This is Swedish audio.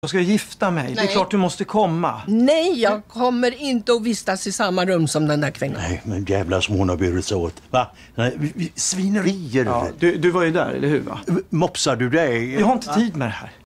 Jag ska gifta mig. Nej. Det är klart du måste komma. Nej, jag kommer inte att vistas i samma rum som den där kvinnan. Nej, men jävla som hon har burit sig åt. Va? svinerier. Ja, du, du var ju där, eller hur? Va? Mopsar du dig? Jag har inte tid med det här.